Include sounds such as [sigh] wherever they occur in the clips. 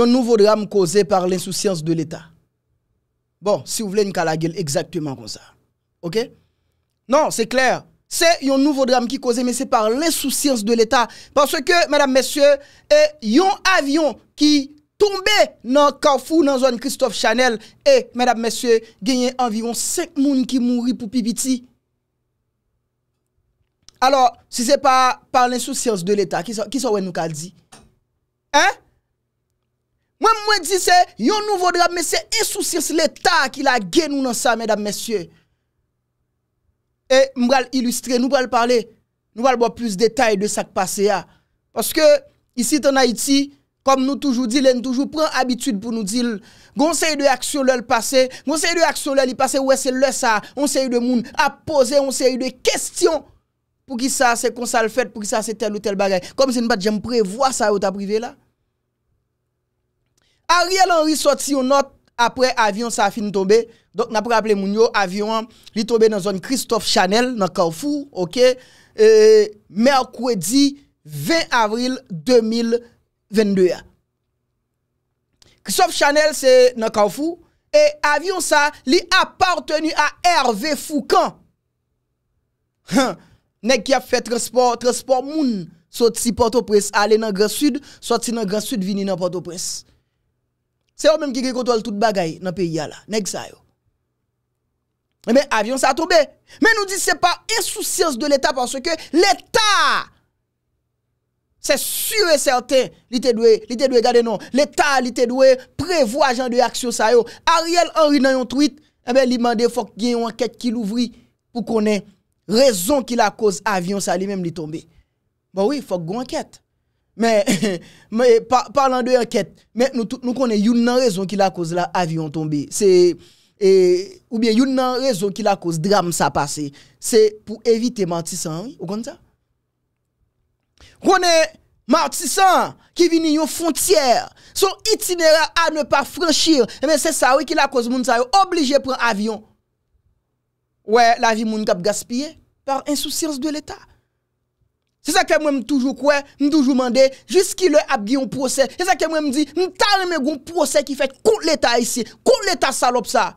un nouveau drame causé par l'insouciance de l'État. Bon, si vous voulez, une gueule exactement comme ça. OK Non, c'est clair. C'est un nouveau drame qui causé, mais c'est par l'insouciance de l'État. Parce que, mesdames, messieurs, y a un avion qui tombé dans le Carrefour, dans la zone Christophe Chanel. Et, mesdames, messieurs, il y a environ 5 personnes qui mourent pour Pipiti. Alors, si ce n'est pas par l'insouciance de l'État, qui ça, qui nous dit Hein Mwen mwen disè, yon nou vodra mwen se esousir se l'Etat ki la genou nan sa, mwen mwen mwen mwen. E mwen mwen ilustre, mwen mwen mwen mwen mwen mwen mwen. Mwen mwen mwen mwen mwen mwen mwen mwen. Paske, isi ton Haiti, kom nou toujou dilen, toujou pren abitud pou nou dil. Gonsei de akso lel pase, gonsei de akso lel li pase, wese lè sa, gonsei de moun apose, gonsei de kestyon pou ki sa se konsal fèt, pou ki sa se tel ou tel bagay. Kom si mwen mwen mwen mwen mwen mwen mwen mwen mwen mwen mwen mwen mwen mwen mwen mwen. Ariel Henry soti ou not apre avyon sa fin tombe, donk napre aple moun yo, avyon li tombe nan zon Christophe Chanel nan Kaoufou, ok, e, Merkwedi 20 Avril 2022. Christophe Chanel se nan Kaoufou, e avyon sa li aportenu a Hervé Foucan. Nek ki ap fe transport moun soti Port-au-Presse, ale nan Grand Sud, soti nan Grand Sud vini nan Port-au-Presse. Se yo menm ki ki kontrol tout bagay nan pe ya la. Nek sa yo. Emen avyon sa a tombe. Men nou di se pa insoucians de l'Etat panso ke l'Etat se sure certain li te dwe gade non. L'Etat li te dwe prevo ajan de aksyon sa yo. Ariel Henry nan yon tweet emen li mande fok gen yon anket ki louvri pou konen rezon ki la cause avyon sa li menm li tombe. Bon oui fok gon anket. Men, [laughs] men, parlant de yon ket, men nou konen yon nan rezon ki la koz la avyon tonbi. Se, ou bien yon nan rezon ki la koz dram sa pase, se pou evite martisan, ou konen sa? Konen martisan ki vini yon fontyer, son itinera a ne pa franchir, men se sa wè ki la koz moun sa yo oblije pren avyon. Wè, la vi moun kap gaspye, par insousirse de l'Etat. Se sa ke mwen mwen toujou kwe, mwen toujou mande, jiski lè apgi yon proses, se sa ke mwen mwen di, mwen tarre mè goun proses ki fèk kont l'Etat Aisyen, kont l'Etat salop sa.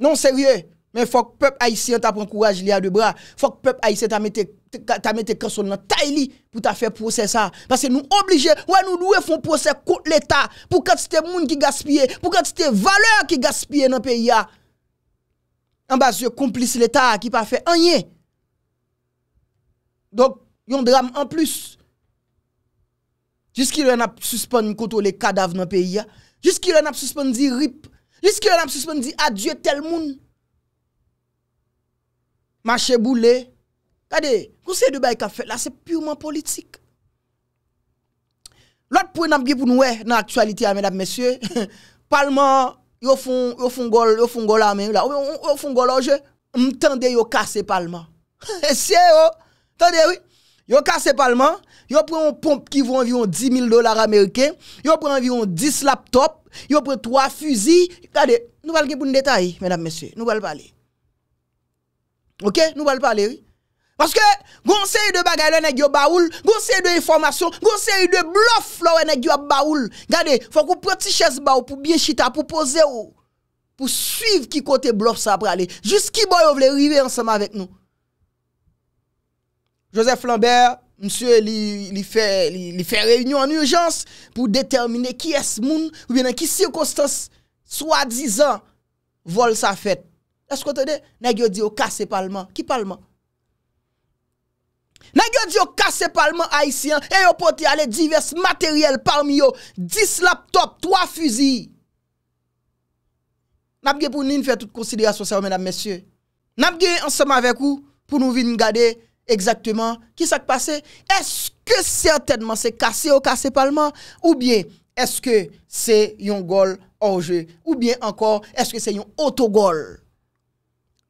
Non serye, mwen fòk pèp Aisyen ta pran kouraj li a de bra, fòk pèp Aisyen ta mette kason nan ta ili pou ta fè proses sa. Pase nou oblige, wè nou lwè fòn proses kont l'Etat, pou kèt se te moun ki gaspye, pou kèt se te valeur ki gaspye nan peyi ya. An bas, yon komplis l'Etat ki pa fè anye, Donk yon dram an plus. Jis ki ren ap suspon mi koto le kadav nan peyi ya. Jis ki ren ap suspon di rip. Jis ki ren ap suspon di adye tel moun. Mache boule. Kade, konsey de bay kafe, la se pureman politik. Lot pou en ap ge pou noue nan aktualite a men ap mesye. [laughs] Palman, yo fon gol, yo fon gol a men. Yo fon gol a je, m tende yo kase palman. [laughs] Ese yo, oh. Tenez eh oui. Yo casse parlement, yo prend une pompe qui vaut environ 10 000 dollars américains, yo prend environ 10 laptops, yo prend 3 fusils. Regardez, nous allons pour un détail, mesdames, messieurs. Nous allons parler. Ok? Nous allons parler, oui. Parce que, conseil de bagaille, nèg yo baoul, conseil de information, conseil de bluff, là, nèg yo baoul. Regardez, faut qu'on prenne petit chaise pour bien chita, pour poser ou, pour suivre qui côté bluff ça pour aller. Jusqu'à qui boy, vous arriver ensemble avec nous. Joseph Lambert, msye li fè réunion en urjans pou détermine ki es moun ou bènen ki sirkostans swadizan vol sa fèt. Eskote de, nè gyo di yo kase palman. Ki palman? Nè gyo di yo kase palman haisyen e yo pote ale divers materyel parmi yo. Dis laptop, twa fuzi. Nè bge pou nin fè tout konsidè asosè wè mèdame mèsyè. Nè bge ansèm avèk ou pou nou vin ngade Exactement, ki sak pase? Eske certainman se kase ou kase palman? Ou bien, eske se yon gol orje? Ou bien ankor, eske se yon otogol?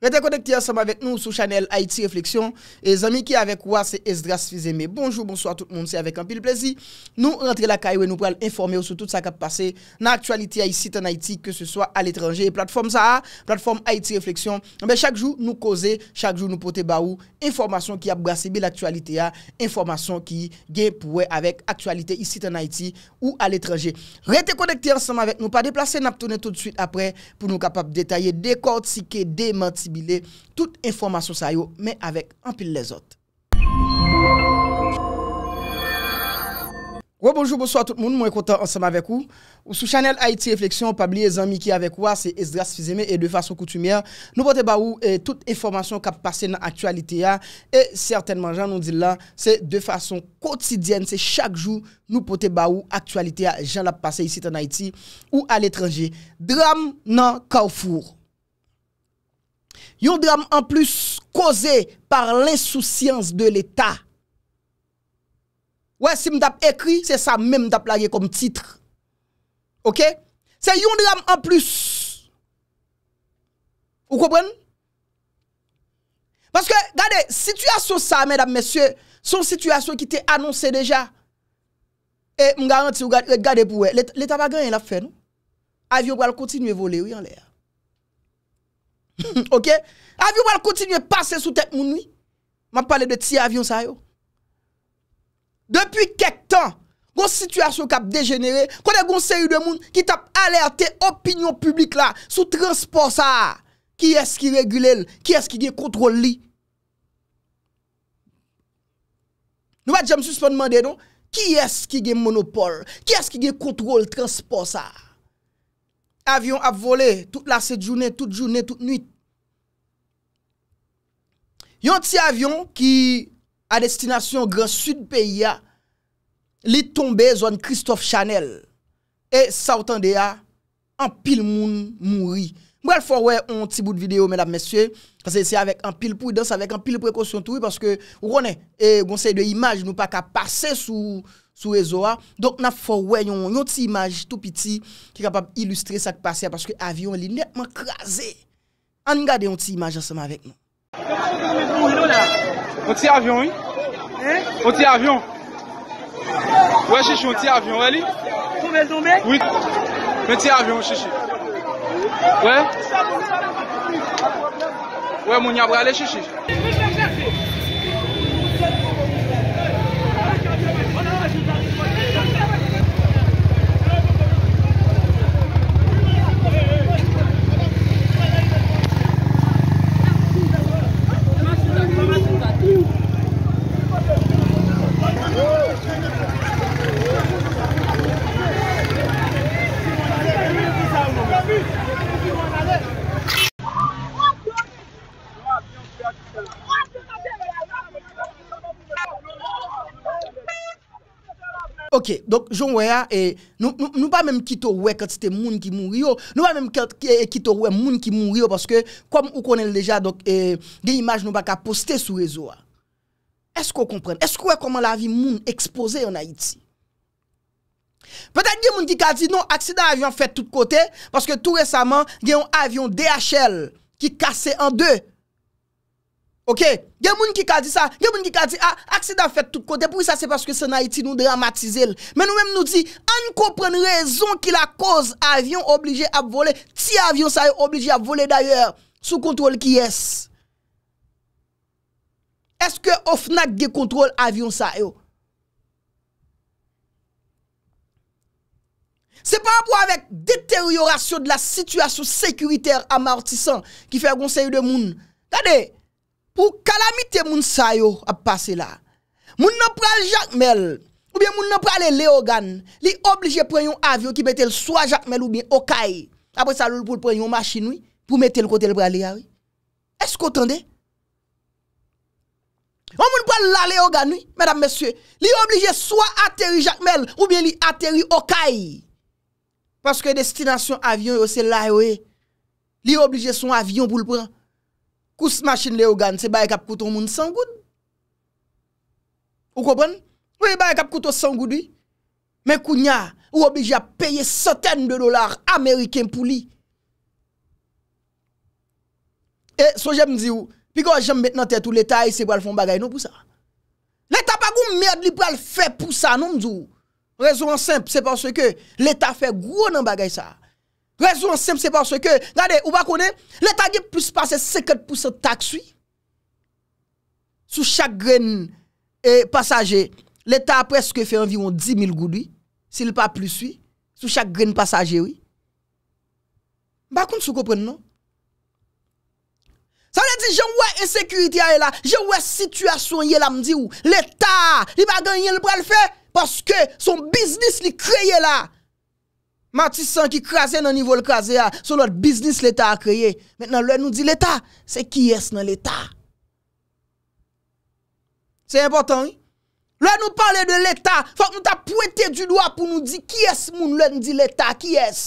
Restez connectés ensemble avec nous sur Chanel Haïti Réflexion. Et les amis qui avec moi, c'est Esdras Fizeme. Bonjour, bonsoir tout le monde, c'est avec un pile plaisir. Nous rentrons la caille nous allons informer sur tout ce qui a passé dans l'actualité ici en Haïti, que ce soit à l'étranger. Plateforme ça, plateforme Haïti Réflexion. Mais eh chaque jour, nous causer, chaque jour, nous porter baou, information qui a brassé l'actualité, hein. information qui gagne pour avec l'actualité ici en Haïti ou à l'étranger. Restez connectés ensemble avec nous, pas déplacer, nous tout de suite après pour nous capables de détailler, décortiquer, démentir Tout informasyon sa yo, me avèk anpil lè zot. Wè bonjou, bonsoit tout moun, mwen kontan ansèm avèk ou. Ou sou chanel Haiti Reflexyon, pabli e zanmiki avèk ou, se es dras fizeme e de fason koutumè. Nou pote ba ou, tout informasyon kap pase nan aktualite ya, e certainman jan nou di la, se de fason kotidyen, se chak jou nou pote ba ou, aktualite ya, jan lap pase yisi tan Haiti ou al etranje. Dram nan kawfou. Yon drame en plus causé par l'insouciance de l'État. Ouais, si m'dap écrit, c'est ça même m'dap comme titre. OK C'est yon drame en plus. Vous comprenez Parce que regardez, situation ça mesdames messieurs, son situation qui était annoncée déjà. Et garantis, regardez pour l'État va gagner la fin. Avion va continuer voler oui en l'air. [laughs] Ok, avyon wale kontinye pase sou tek moun li. Ma pale de ti avyon sa yo. Depi kek tan, goun situasyon kap degenere, kone goun se yu de moun ki tap alerte opinyon publik la sou transport sa. Ki eski regulel? Ki eski gen kontrol li? Nou wate jèm sou spon mande non? Ki eski gen monopole? Ki eski gen kontrol transport sa? Avyon ap vole, tout la se jounen, tout jounen, tout nuit. Yon ti avyon ki a destinasyon Gros Sud Peya li tombe zon Christophe Chanel e sa otan de a an pil moun mouri. Mwen al forwe yon ti bout videyo men ap mesye. Kase yisi avèk an pil pou yi dans avèk an pil pou yi konsyon tou yi. Pase ke ou kone e gonsey de imaj nou pa ka pase sou rezo a. Donk nan forwe yon ti imaj tou piti ki kapab ilustre sak pase ya. Pase ke avyon li netman kreaze. An nga de yon ti imaj ansama avèk nou. Mwen ti avyon yi? Mwen ti avyon? Wè chè chè, mwen ti avyon wè li? Mwen ti avyon wè chè chè Wè moun yabre alè chè chè Ok, donc John vois, et nous nous pas même quitter ouais quand c'était moun qui mourit, nous pas même quitter ouais monde qui mourit parce que comme on connaît déjà donc eh, des images nous pas qu'à poster sur réseau. Ah. Est-ce qu'on comprend Est-ce qu'on comment la vie moun exposée en Haïti Peut-être que y a gens dit non, accident avion fait de côté parce que tout récemment, il y a un avion DHL qui cassé en deux Ok, gen moun ki ka di sa, gen moun ki ka di a, ah, aksida fèt tout kote, pou y sa se paske se na iti nou dramatize l. Men nou men nou di, an ko pren rezon ki la koz avyon oblije ap vole, ti avyon sa yo oblije ap vole daye, sou kontrol ki yes. Eske of nak ge kontrol avyon sa yo? Se pa ap wavèk deteriorasyon de la situasyon sekwiter amartisan ki fè gonsè yu de moun, kadey? pour calamité moun sa yo a passé là. Moun nan pral Jacmel ou bien moun nan pral Il li obligé prendre un avion qui mette le soit Jacmel ou bien Okaï. Après ça pour prendre une machine oui, pour mettre le côté le pral oui. Est-ce qu'on entendez on moun pral la Leogan, oui, mesdames messieurs, li obligé soit atterrir Jacmel ou bien li atterri Okaï. Parce que destination avion c'est là oui. Li obligé son avion pour le prendre. Ou se machine le ou gane se bayek ap koutou moun sangoud. Ou kopon? Ou e bayek ap koutou sangoud i. Men kou nya ou obige a peye soten de dolar ameriken pou li. E so jem zi ou. Pi kwa jem bet nan tete ou l'Etat aise pou al foun bagay nou pou sa. L'Etat pa gou mèd li pou al fè pou sa nou mzou. Rezonan semp se panso ke l'Etat fè gwo nan bagay sa. Rezonan seme se panso ke, gade, ou bakone, l'Etat ge pwese pase 50% takswi, sou chak gren pasaje, l'Etat preske fe environ 10.000 goudwi, si l'pa pliswi, sou chak gren pasaje, wii. Bakon sou kopren nou? Sa wè di, jen wè esekuriti a yè la, jen wè situasyon yè la mdi ou, l'Etat li bagan yè l'pral fe, paske son biznis li kre yè la. Mati san ki krasè nan nivou l'krasè a, sou lout bisnis l'Etat a kreye. Mèndan lout nou di l'Etat, se ki es nan l'Etat. Se important, lout nou pale de l'Etat, fòk nou ta pouete du doa pou nou di, ki es moun lout nou di l'Etat, ki es.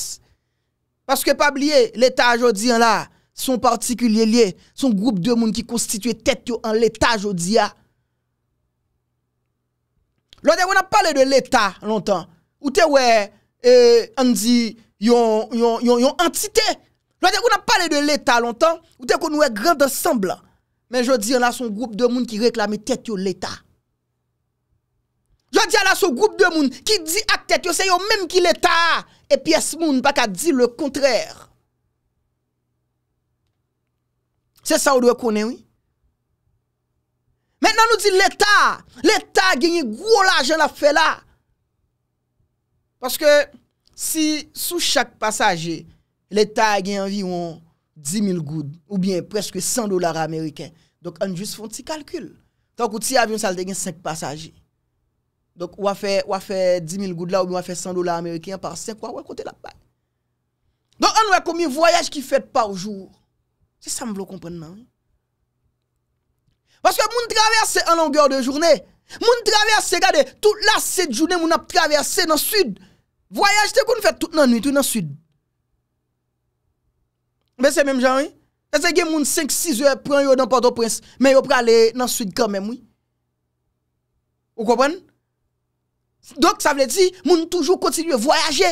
Paske pa bliye, l'Etat a jodi an la, son partikulier liye, son group de moun ki konstituye tet yo an l'Etat jodi ah. a. Lout e wè nan pale de l'Etat, lontan, ou te wè, ou te wè, et on dit yon yon yon, yon entité. dire, qu'on a parlé de l'état longtemps, ou qu'on nous est grand ensemble. Mais je dis on a son groupe de monde qui réclame tête l'état. Je dis a son groupe de monde qui dit à tête c'est eux même qui l'état et pièce monde pas dit le contraire. C'est ça on doit connaître oui. Maintenant nous dit l'état, l'état gagne gros l'argent la fait là. Paske si sou chak pasaje le ta gen environ 10.000 goud ou bien preske 100 dolar ameriken. Dok an jis foun ti kalkul. Tonk ou ti avyon salde gen 5 pasaje. Dok wafè 10.000 goud la ou bien wafè 100 dolar ameriken par 5 wakote la pak. Dok an wakomi voyaj ki fèt pa wjou. Se sa m vlo komponman. Paske moun travese an langyor de jounen. Moun travese gade tout la set jounen moun ap travese nan sud. Voyage te kon fè tout nan nui, tout nan sud. Ben se menm jan, oui. Se gen moun 5-6 ouè pran yo nan Port-au-Prince, men yo pran lè nan sud kan menm, oui. Ou kopan? Dok sa vle ti, moun toujou kontinuye voyaje.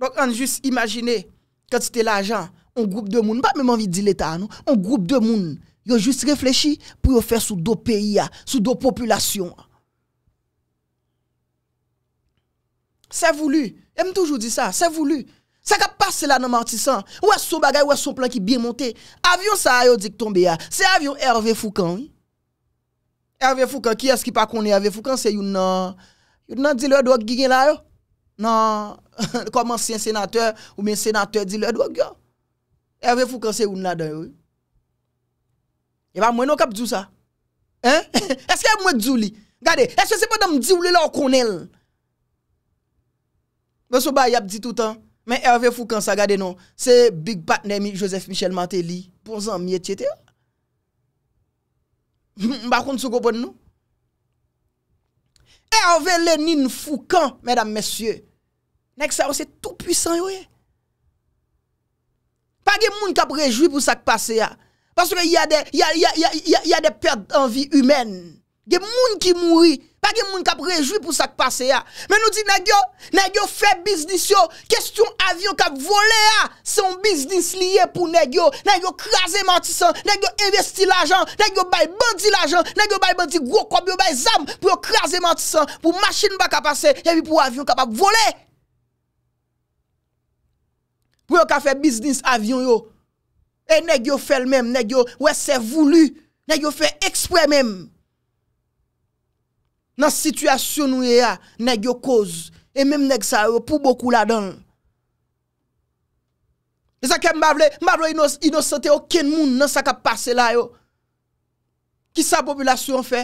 Dok an jous imagine, kwen ti te la jan, on groupe de moun, pa menm anvi di l'Etat, non? On groupe de moun, yo jous reflechi, pou yo fè sou do peyi a, sou do populasyon a. Se voulu. E mi m'm toujou di sa. Se voulu. Se kap pase la nan matisan. Ouwe sou bagay, ouwe sou plan ki bin monte. Avion sa a yo dik ton beya. Se avion Hervé Foucan. Hervé Foucan. Ki eski pa koni Hervé Foucan? Se yon nan... Yon nan di lè do ak gigen la yo? Nan. Koman si yon senateur ou men senateur di lè do ak gyo. Hervé Foucan se yon nan dayo yo. E ba mwen yo kap djou sa? Hein? [laughs] Eske mwen djou li? Gade, eske se po dam djou li la okonel? Mwen sou ba yap di toutan, mwen Hervé Foucan sa gade nou, se Big Pat nemi Joseph Michel Manté li, ponsan miet chete yo. [laughs] Mbakoun sou gopon nou. Hervé Lenin Foucan, mwen dam mesye, nek sa yo se tout puisan yo e. Pake moun kap rejoui pou sak pase ya, paske yade perdenvi humen. Gen moun ki mouri, pa gen moun kap rejwi pou sak pase ya Men nou di negyo, negyo fe biznis yo Kestyon avyon kap vole ya Se yon biznis liye pou negyo Negyo kraze mantisan, negyo investi l'ajan Negyo bay bandi l'ajan, negyo bay bandi gwo kwa Byo bay zam pou yo kraze mantisan Pou machin baka pase, genvi pou avyon kapap vole Pou yo ka fe biznis avyon yo E negyo fe l'mem, negyo we se voulou Negyo fe ekspre mèm Nan sityasyon nou ye a, nek yo koz, e menm nek sa yo pou boku la dan. E zake mbavle, mbavle inosante yo ken moun nan sa ka pase la yo. Ki sa popylasyon fe?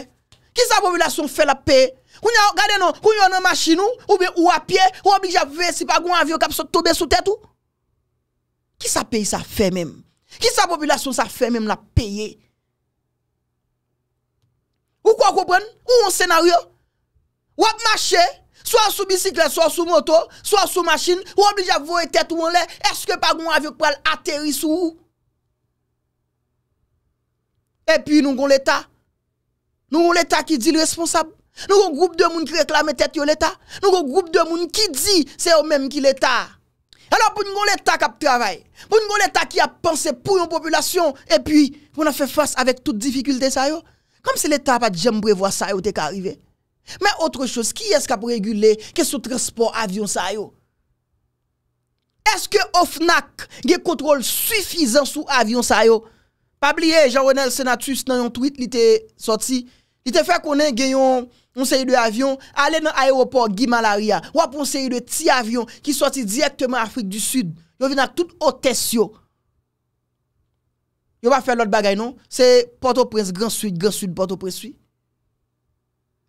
Ki sa popylasyon fe la peye? Kou nyon, gade nou, kou nyon nou machinou, ou be ou apye, ou oblija ve, si pa goun avyo kap so tobe sou tetou. Ki sa peye sa fe menm? Ki sa popylasyon sa fe menm la peye? Ou kwa koupen? Ou an senaryo? Ou ap mache? So a sou bisikle, so a sou moto, so a sou machine? Ou ap lija vowe tete ou an le? Eske pa gwen avyok pral ateris ou ou? E pi nou kon l'Etat? Nou kon l'Etat ki di l'responsable? Nou kon groupe de moun ki reklame tete yo l'Etat? Nou kon groupe de moun ki di se yo menm ki l'Etat? Ano pou nou kon l'Etat kap travay? Pou nou kon l'Etat ki ap panse pou yon populasyon? E pi mwen a fe fos avek tout difikulte sa yo? Kom se leta pa djem brevoa sa yo te karive. Men otre chos, ki eska pou regule ke sou transport avyon sa yo? Eske ofnak ge kontrol sufizan sou avyon sa yo? Pabliye, Jean-Renal Senatus nan yon tweet li te soti, li te fe konen gen yon monseri de avyon, ale nan aeroport Gimalaria, wap monseri de ti avyon ki soti direktman Afrik du Sud, nou vina tout o tes yo. Yo pa fè lòt bagay, non? Se Port-au-Prince, Grand-Suite, Grand-Suite, Port-au-Prince, Sui.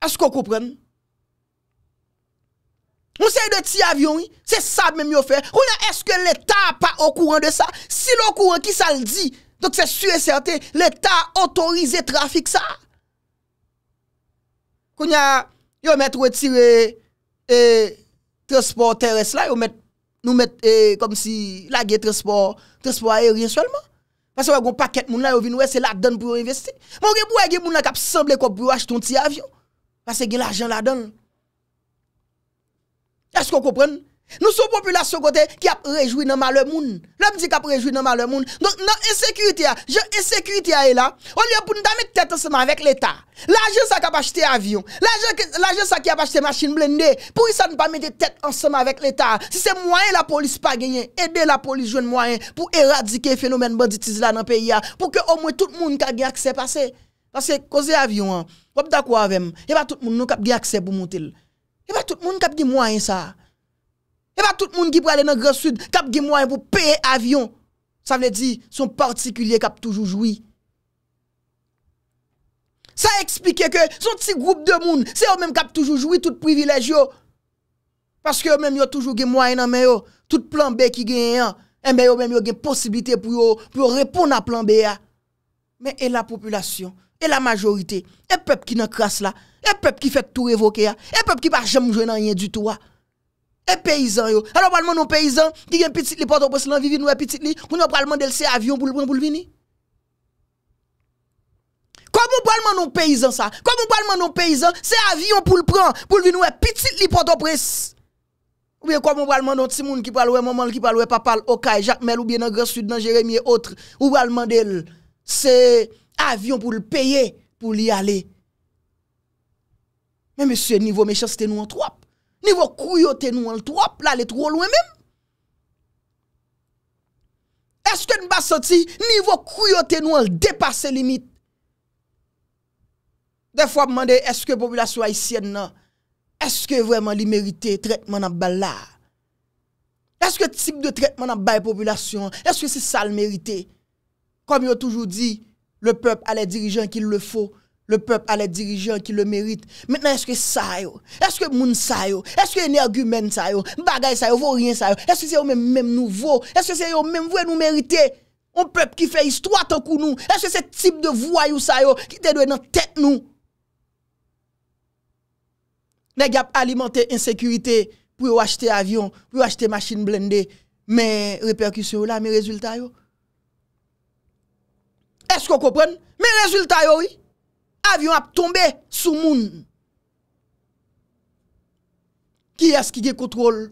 Asko koupren? Moun sey de ti avyon yi, se sab mèm yo fè. Koun ya, eske l'Etat pa au kouran de sa? Si l'au kouran ki sa l'di, dok se suye certe, l'Etat autorize trafik sa. Koun ya, yo mèt wè tire e transport terres e, la, yo mèt nou mèt e kom si lage transport aérien solman. Pase wè goun paket moun la yo vin wè se la don pou yo investi. Moun gen pou wè gen moun la kap sanble kòp pou yo ach ton ti avyo. Pase gen l'ajan la don. Esk kon komprenn? Nou sou populasyon kote ki ap rejoui nan malè moun. Lèm di ki ap rejoui nan malè moun. Don nan esekriti a. Je esekriti a e la. Oliye pou nou dami tèt anseman vek l'Etat. La jè sa kap achete avyon. La jè sa ki ap achete machine blendé. Pou y sa nou pa mè de tèt anseman vek l'Etat. Si se mwayen la polis pa genyen. Ede la polis jwen mwayen. Pou eradike fenomen banditis la nan peyi a. Pou ke omwe tout moun ka genyakse pase. Pase koze avyon an. Wap da kwa vem. Ewa tout moun nou kap genyakse pou m E pa tout moun ki pou ale nan Gros Sud kap gemoyen pou peye avyon. Sa vle di son partikulye kap toujoujoui. Sa eksplike ke son ti group de moun se yo menm kap toujoujoui tout privilèj yo. Paske yo menm yo toujou gemoyen nan menyo tout plan B ki genyen. Eh en menyo menm yo gen posibilite pou yo repon nan plan B ya. Men e la populasyon, e la majorite, e pep ki nan kras la. E pep ki fèk tou evoke ya. E pep ki pa jemoujoui nan yen du to ya. E peyizan yo. A nou balman nou peyizan, ki gen pitit li potopres lan, vivi nou e pitit li, ou nou balman del se avyon pou l'pren pou l'vini? Kwa mou balman nou peyizan sa? Kwa mou balman nou peyizan, se avyon pou l'pren pou l'vini, ou e pitit li potopres? Ou e kwa mou balman nou timoun ki palwe, maman ki palwe, papal, okay, jakmel, ou bienan, gresud, nanjeremye, outre, ou balman del se avyon pou l'peye, pou li ale. Men, men, se nivou meche, se te nou an troap. Nivou kouyote nou an l'twop, la lè tro lwen mèm? Eske n'ba soti, nivou kouyote nou an l'depase limit? De fwa p'mande, eske populasyon ayisyen nan? Eske vwèman li merite trèkman an bal la? Eske tip de trèkman an bay populasyon? Eske si sal merite? Kom yo toujou di, le pep a lè dirijan ki l le fò. le peuple a les dirigeants qui le méritent. Maintenant, est-ce que ça Est-ce que moun ça Est-ce que énergumène ça Bagay ça vaut rien ça Est-ce que c'est eux même, nouveau Est-ce que c'est eux même vrai nous mériter Un peuple qui fait histoire tant que nous. Est-ce que c'est ce type de voyou ça qui te doit dans tête nous Nèg a alimenté insécurité pour acheter avion, pour acheter machine blindée, mais répercussions là, mes résultats Est-ce qu'on comprend? Mes résultats oui. avyon ap tombe sou moun. Ki es ki gen kontrol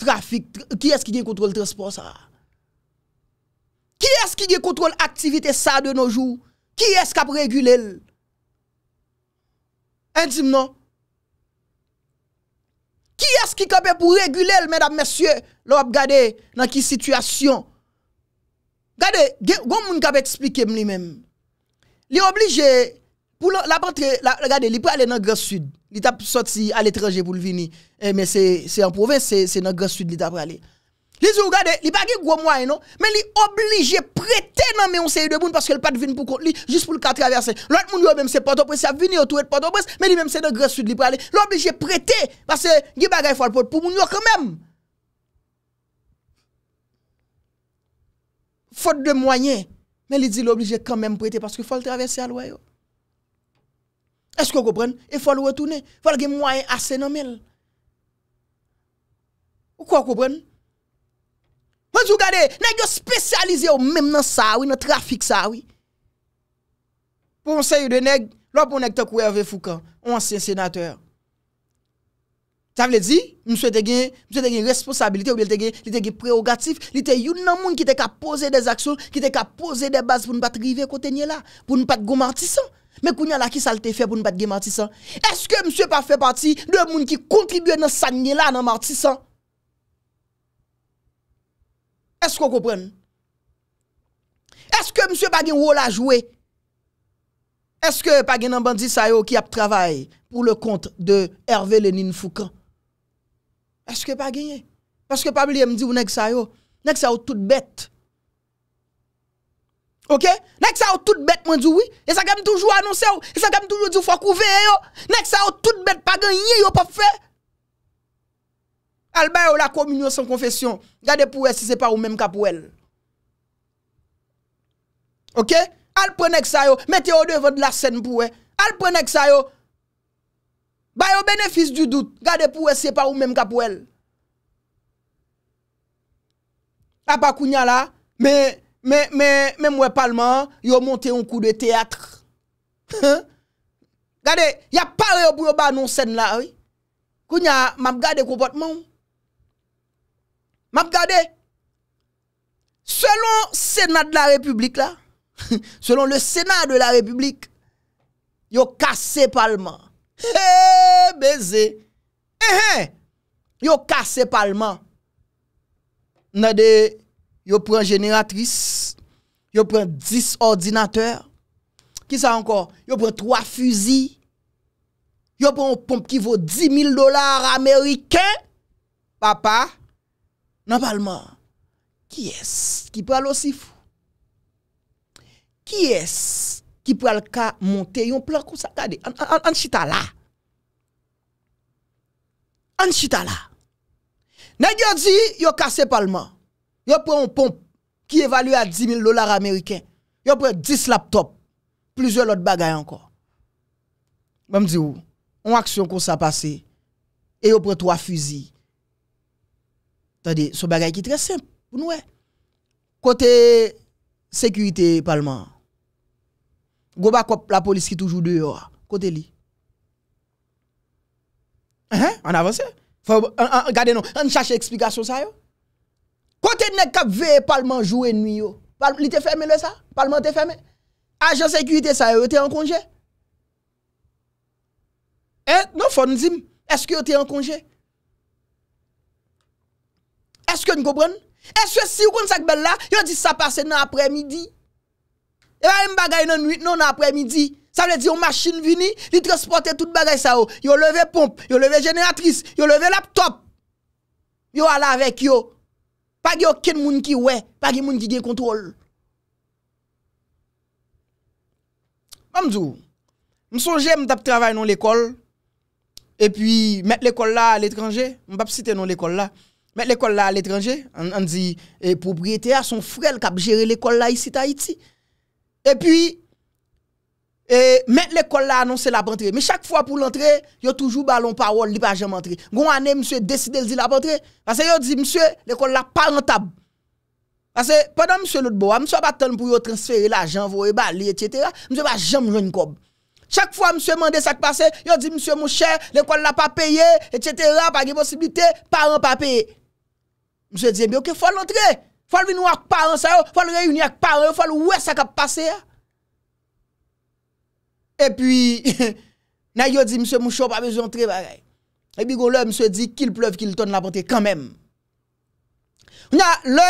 trafik, ki es ki gen kontrol transport sa? Ki es ki gen kontrol aktivite sa de noujou? Ki es kap regulel? Intim non? Ki es ki kap regulel, mèdame, mèsye, lò ap gade nan ki situasyon? Gade, goun moun kap explike mnimèm. li oblige, pour la la, regardez, peut aller dans le grand sud. Il tap sorti à l'étranger pour le venir. Eh, mais c'est en province, c'est dans le grand sud qu'il doit aller. Les dit, regardez, li pas gros moyen, non? Mais li oblige, prêter nan mais on sait de moun parce que le pas de pour lui, juste pour le cas traverser. L'autre moun même c'est port au prince, a vini autour de porte au prince, mais lui même c'est dans le grand sud il pour aller. Li oblige, prêter parce que y bagay fol pour pou moun quand même. Faute de moyens. Men li di lo oblije kanmen prete paske fol travese alwayo. Esko kopren? E fol wetoune. Fol gen mwaye ase nanmel. Ou kwa kopren? Mwen sou gade, nan yo spesyalize yo mem nan sawi, nan trafik sawi. Pounse yu de neg, lò pou neg te kouye ve fuka, ou ansen senateur. Ça veut dire, monsieur te gen, monsieur te gen responsabilité ou bien te gen, il te gen prérogatif, il te yon nan moun qui te ka poser des actions, qui te ka poser des bases pour ne pas arriver côté là, pour ne pas te gomartissant. Mais kounya la qui ça te fait pour ne pas te gomartissant? Est-ce que monsieur pas fait partie de moun qui contribue dans sa là dans martisan? Est-ce qu'on comprend? Est-ce que monsieur pas gen rôle à jouer? Est-ce que pas gen un bandit ça qui a travaillé pour le compte de Hervé Lénine Foucan? Est-ce que pas gagné? Parce que Pablo me dit ou nèg ça yo, nèg ça tout bête. OK? Nèg ça tout bête moi dis oui, et ça gamme toujours annoncer et ça gamme toujours dit faut couvrir yo. Nèg ça tout bête pas gagné yo pas fait. Alba la communion sans confession. Regardez pour elle si c'est pas ou même cas pour elle. OK? Al prenez ça yo, mettez au devant de la scène pour elle. Al prenne ça yo, Bayo benefis du dout. Gade pou wè sepa ou mèm kapwèl. A pa kounya la, mè mwè palman, yo monte yon kou de teatr. [laughs] Gade, ya pare yo pou yo ba non sen la. Kounya, mab gade kompotman. Mab gade, selon senat de la republik la, [laughs] selon le senat de la republik, yo kase palman. Beze Yo kase palman Yo pren jeneratris Yo pren 10 ordinateur Kisa ankon Yo pren 3 fuzi Yo pren o pomp ki vò 10.000 dolar ameriken Papa Nan palman Ki es Ki prel osifou Ki es qui prennent le cas monter un plan comme ça regardez en chita là en chita là nèg yo dit yon cassé parlement yo prend un pompe qui évalue à 10 000 dollars américains yo prend 10 laptops plusieurs autres bagailles encore même dit dis, on action comme ça passé et yo prend trois fusils attendez ce bagage qui est très simple pour nous côté sécurité parlement Gouba kop la polis ki toujou de yor. Kote li. An avanse. Gade nou. An chache eksplikasyon sa yo. Kote ne kap ve palman jou ennuy yo. Palman te feme le sa. Palman te feme. Ajen seku ite sa yo. Ote an konje. Eh, non fon zim. Eske ote an konje. Eske an gobran. Eske si ou kon sakbe la. Yo di sa pase nan apremidi. Ewa yon bagay nan witenon apre midi, sa mwen di yon machine vini, li transporte tout bagay sa ou, yo leve pomp, yo leve generatris, yo leve laptop, yo ala avek yo, pa ge yo ken moun ki wè, pa ge moun ki gen kontrol. An mdou, msonje mdap travay nan l'ekol, e pi met l'ekol la l'etranje, mbap site nan l'ekol la, met l'ekol la l'etranje, an di, e propriété a son frel kap jere l'ekol la isi Tahiti, Et puis, met l'école non, la annonce la p'entrer. Mais chaque fois pour l'entrer, yo toujou ba l'on parole li pa jem m'entrer. Gon ane, m'sue, deside l'di la p'entrer. Pase yo di, m'sue, l'école la pa rentable. Pase, pendant m'sue l'otboa, m'sue pa tonne pou yo transfere la jen, voue, bali, etc. M'sue pa jem renkob. Chaque fois m'sue mande sa k'pase, yo di, m'sue, mou chè, l'école la pa paye, etc. Pa gè possibilité, pa rent pa paye. M'sue di, ok, fa l'entrer. Fal vinou ak paran sa yo, fal reyouni ak paran yo, fal wè sa kap pase ya. E pwi, [laughs] nan yo di msè moucho pa bezon tre barè. E bigo lè msè di, kil plev kil ton la bote kanmèm. Ou nan, lè,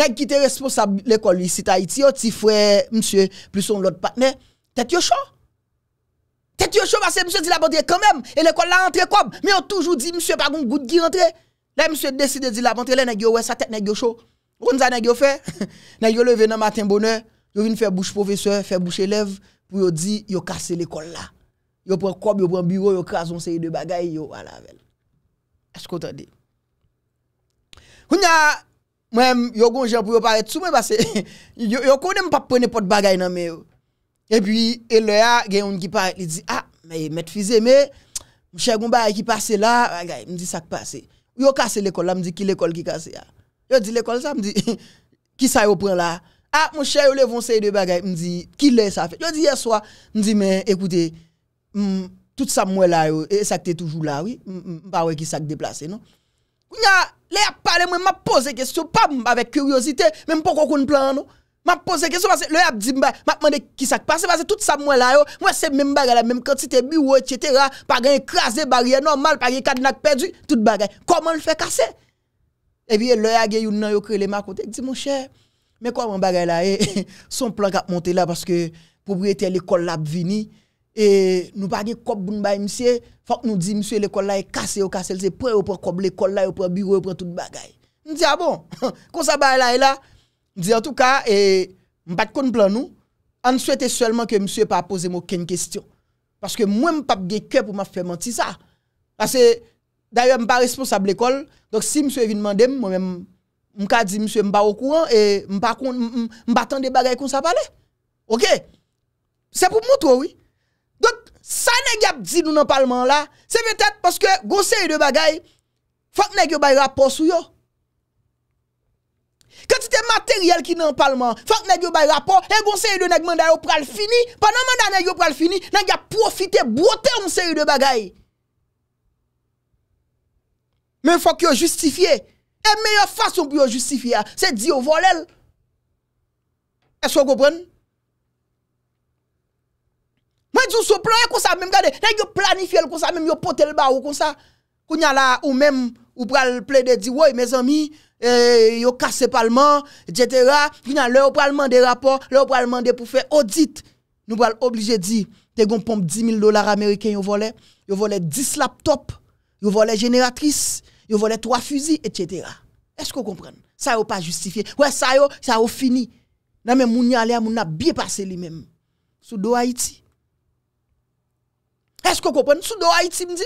nèk ki te responsab, lè kol li sita iti yo, ti fwe msè, pluson lòd patne, tèt yo chò. Tèt yo chò, msè di la bote kanmèm, e lè kol la entre kob. Mi yo toujou di, msè, par goun gout ki rentre. Nan msè desi de di la bote, lè nèk yo wè sa tèt, O konza nan genyo fe, [laughs] nan genyo leve nan matin bonè, yo vin fe bouche profeseur, fe bouche elev, pou yo di, yo kase l'ekol la. Yo pren krob, yo pren biro, yo kazon se yi de bagay, yo wala vel. Eskou ta de. Koun ya, mwen, yo konje pou yo paret sou mwen, basse, [laughs] yo konen pa pwene pot bagay nan me yo. E pi, e le ya, genyon ki paret, li di, a, me yi met fizè me, mwen chè goun ba yi ki pase la, agay, mwen di sak pase. Yo kase l'ekol la, mwen di ki l'ekol ki kase ya. Ah? Yo di lekol sa, mdi, ki sa yo pren ah, la? Ha, mwen chè yo levon sey de bagay, mdi, ki le sa fe? Yo di yaswa, mdi, men, ekoute, m, tout sa mwen la yo, e sakte toujou la, wii, m, m, non? m, m, ba wey ki sak deplace, nou? Ou nya, le ap pale mwen, mwen ma pose kesyon, pam, avek kuryosite, men mpo kokoun plan nou? Ma pose kesyon, mwen se, le ap di mba, mwen mende ki sak pase, mwen se tout sa mwen la yo, mwen se mwen bagay la, mwen se mwen kante se te bi wote, etera, pa gen krasi bagay anormal, pa gen kadinak pedi, tout bag E viye loya gen yon nan yo krele ma kote, di mon chè, me kwa mwen bagay eh, la [laughs] e, son plan kap monte la, paske poubri ete l'ekol lab vini, e nou bagay kop bun bay msye, fok nou di msye l'ekol la e kase yo kase, lese pre yo pre kop l'ekol la, yo pre biro yo pre tout bagay. Ndi ya bon, konsa bagay la e la, ndi ya tout ka, e mbat kon plan nou, an souete selman ke msye pa apose mwen ken kestyon, paske mwen mpapge kwe pou ma fè manti sa, paske, Darye, m pa responsable l'ekol. Dok si msye vin mandem, m ka di msye m pa okouran e m pa tende bagay kon sa pale. Ok? Se pou moutou, oui. Dok, sa negy ap di nou nan palman la, se ve tet paske gonseri de bagay, fok negyo bay rapor sou yo. Kwen ti te materyel ki nan palman, fok negyo bay rapor, e gonseri de negman dayo pral fini, pa nanman dayo pral fini, negy ap profite bwote mseri de bagay. Men fwa ki yo justifiye, e meyo fason bi yo justifiye a, se di yo volel. E so gobron? Mwen di sou plan, e konsa men gade, nen yo planifiye l konsa, men yo pote l ba ou konsa. Kou nyan la ou men, ou pral ple de di, woy mez ami, yo euh, kase palman, et cetera, kou nyan lè ou pral mande rapor, lè ou pral mande pou fe audit, nou pral oblije di, te gon pompe 10.000 dolar ameriken yo vole, yo vole 10 laptop, yo vole generatrisse, ils volé trois fusils, etc. Est-ce que vous comprenez Ça n'est pas justifié. Ouais, ça yo, ça yo fini. Non, mais moun yale, moun a bien passé lui-même. Sous do Haïti. Est-ce que vous comprenez Sous do Haïti, me dit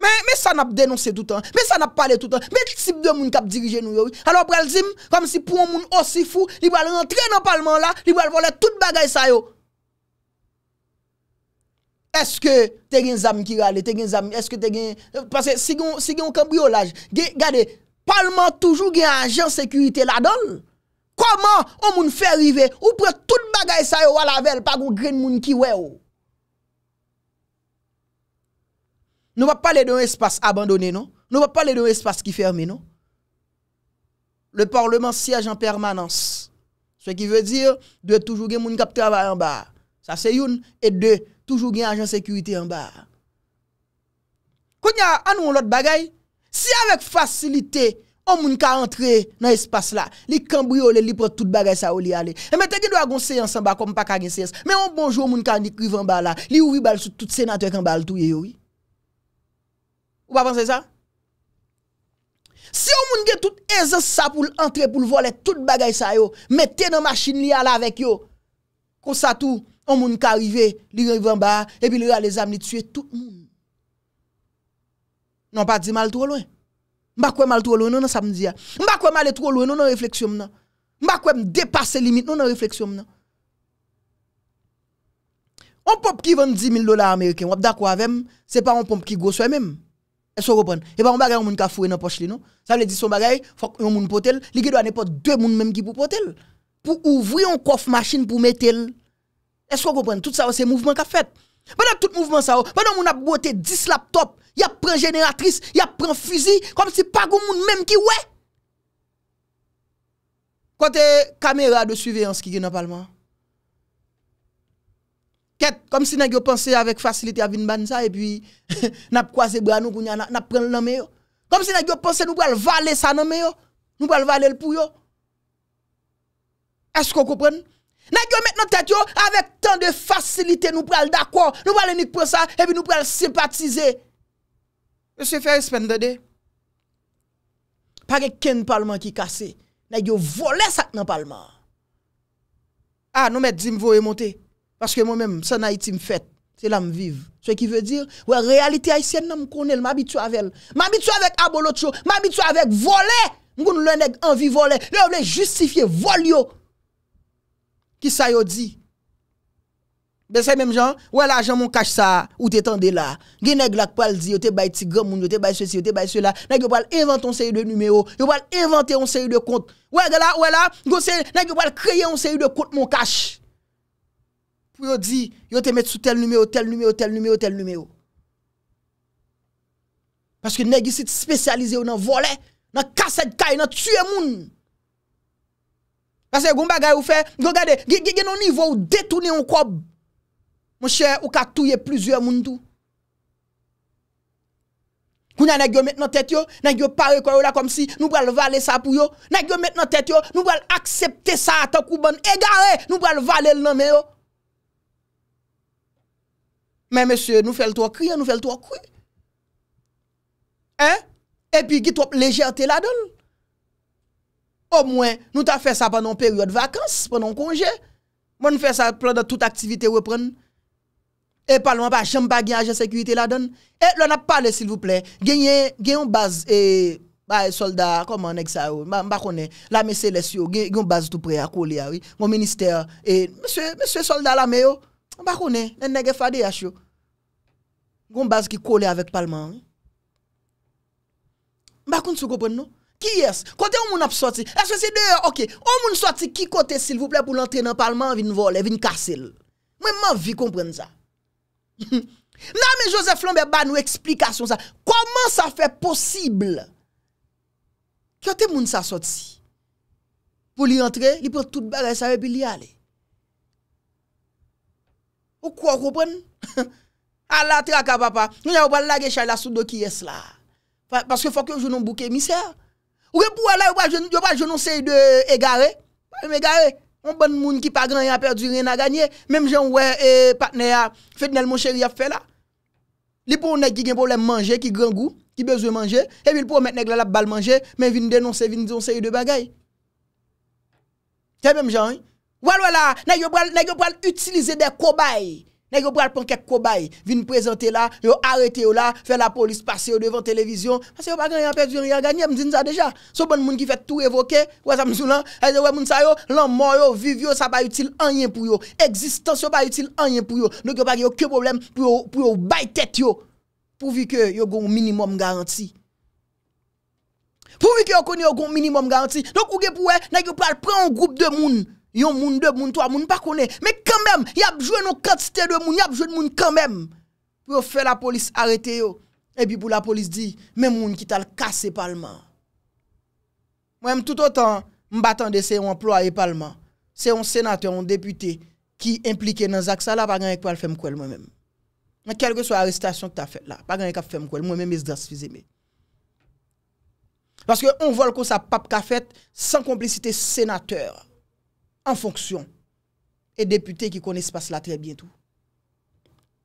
mais, mais ça n'a pas dénoncé tout le temps. Mais ça n'a pas parlé tout le temps. Mais le type de monde qui a dirigé nous. Alors, dire, comme si pour un monde aussi fou, il va rentrer dans le parlement là, il va voler toute bagaille ça est-ce que tu as des amis qui râle, t'es gen zam, est-ce que t'es des... Parce que si on si un cambriolage, regardez, parlement toujours un agent sécurité là-dedans. Comment on moun fait arriver ou prend tout bagay ça yo à la pas gon grain moun qui wè oh. Nous va parler d'un espace abandonné non, nous pas parler d'un espace qui fermé non. Le parlement siège en permanence. Ce qui veut dire de toujours gen moun qui travaille en bas. Ça c'est une et deux Toujou gen ajan sekurite yon ba. Kou nya, an woun lot bagay? Si avek fasilite, o moun ka entre nan espase la, li kambriole, li prote tout bagay sa ou li ale. E eh, me te gen do a gonsen yon samba kom pa kagen sens. Me ou bonjou o moun ka ni krivan ba la, li ouvi bal sou tout senatwe kan bal tou ye yoy. Ou pa pense sa? Si o moun gen tout ezan sa pou l'entre, pou l'vole tout bagay sa yo, me te nan maschine li ala avek yo, konsa tou, on moun ka arrivé, li arrive en bas, et puis li les amis tuer tout le monde. Non, pas dit mal trop loin. M'a quoi mal trop loin, non, non, ça me dit. Hein. M'a quoi mal trop loin, non, non, réflexion, non. M'a quoi dépasser limite, non, non, réflexion, non. On pompe qui vend 10 000 dollars américains, on d'accord avec c'est pas un pompe qui gosse même. Est-ce que vous comprenez? Et eh pas ben, un bagage, on moun ka foué dans poche, non. Ça veut dire son bagage, faut un moun potel, li doit n'importe deux moun même qui pour potel. Pour ouvrir un coffre machine pour mettre Esko kompren, tout sa ou se mouvment ka fet. Bwana tout mouvment sa ou, bwana moun ap bote 10 laptop, yap pren generatris, yap pren fuzi, kom si pa goun moun menm ki we. Kote kamera de suiveyans ki genopalman. Ket, kom si nan gyo pense avek fasilite avin ban sa, e pi [laughs] nap kwaze brano koun ya nap pren l name yo. Kom si nan gyo pense nou pral vale sa name non, yo, nou pral vale l pou yo. Esko kompren? Nèg yo maintenant tête yo avec tant de facilité nous pral d'accord, nous pral unique pour ça et puis nous pral sympathiser. Monsieur fait spendade. Pas ken parlement qui cassé. Nèg yo volé ça dans parlement. Ah, nous mettre dim voye monter parce que moi-même ça Haïti me fait. C'est là me vive. Ce qui veut dire ouais réalité haïtienne me connais, m'habitue avec elle. M'habitue avec abolocho, m'habitue avec voler. nous le nèg envie voler, le veut justifier volio Ki sa yo di? Ben se menm jan? Ouè la, jan moun kache sa, ou te tende la. Gen neg lak pou al di, yo te bay ti gam moun, yo te bay se si, yo te bay se la. Neg yo pou al inventon se yu de nume yo, yo pou al inventen on se yu de kont. Ouè la, ouè la, neg yo pou al kreye on se yu de kont moun kache. Pou yo di, yo te met sou tel nume yo, tel nume yo, tel nume yo, tel nume yo. Paske neg yi si te spesyalize yo nan vole, nan kasek kaye, nan tue moun. Basè, gwen bagay ou fe, gwen gade, gwen nou nivou detouni ou krob. Mwen chè, ou ka touye plizye moun tou. Kwen yon nan gwen met nou tèt yo, nan gwen pare kwa yo la kom si, nou pral vale sa pou yo. Nan gwen met nou tèt yo, nou pral aksepte sa atakou ban. E gare, nou pral vale l nomè yo. Mwen mè sè, nou fèl tou a kri, nou fèl tou a kri. E pi, git wop lejèrte la donl. Ou mwen, nou ta fè sa pendant periode vakans, pendant konje. Mwen fè sa plo de tout aktivite wè pren. E palman pa, chanm pa gen ajen sekwite la don. E lò na pale, s'il vous plè. Gen yè, gen yon baz, soldat, koman, nek sa ou, mbakone, lame selesyo, gen yon baz tout pre, akoli ya ou, mwen minister, mse soldat lame yo, mbakone, nen nek fade yasyo. Gen yon baz ki kolè avèk palman. Mbakone sou gò pren nou? Ki yes? Kote ou moun ap soti? Espe si deye, okey, ou moun soti ki kote sil vuple pou l'entre nan palman vin vole, vin kasele? Mwen man vi kompren sa. Nan men Josep Flonbe ban ou eksplikasyon sa, koman sa fe posible? Kote moun sa soti? Pou li entre, li pou tout bagay sa ve pi li ale. Ou kwa kopen? A la tra ka papa, nou nye wapan lage chay la soudo ki yes la. Paske fok yo jounon bouke misè a. Ou gen pou wè la, yon wè lè yon sey de e gare, yon ban moun ki pa gran yon apèr di rin a ganyè, mem jan wè e, patne a fèt nel mon chèri a fè la. Li pou wè lè ki gen pou lè manje ki gran gou, ki bezwe manje, e pi pou wè lè mè lè la bal manje, men vin denon sey vin sey de bagay. Tey mem jan yon? Wè lè lè, nan yon wè lè yon pou wè lè yon sey de kobay. Nèg yo pral quelques cobayes, vinn présenter là, yo arrêté là, faire la police passer devant télévision parce que pas gagner perdu rien me dit ça déjà. So bon moun qui fait tout évoquer, hein? ouais ça soulan, moun yo, mort ça pas utile rien pour yo. Existence yo pas utile rien pour yo. Donc yo pas aucun problème pour pour tête yo. Pourvu que yo un minimum garanti. Pourvu que vous yo un minimum garanti. Donc ou pour un groupe de moun yon moun 2, moun 3, moun pa kone, me kèmèm, yabjouè nou kantite de moun, yabjouè de moun kèmèm, pou yo fè la polis arete yo, e bi pou la polis di, mè moun ki tal kase palman. Mwen m tout otan m batan de se yon emploi e palman, se yon senatè, yon deputè, ki implikè nan zak sa la, pa gen yon kwa l fèm kwen mwen mèm. Mwen kelke sou arrestasyon ki ta fèt la, pa gen yon kwa l fèm kwen mwen mèm, mwen mèm mè s dras fizè mè. Baske m vol kon sa pap ka fèt, en fonction. Et députés qui connaissent l'espace là très bien tout.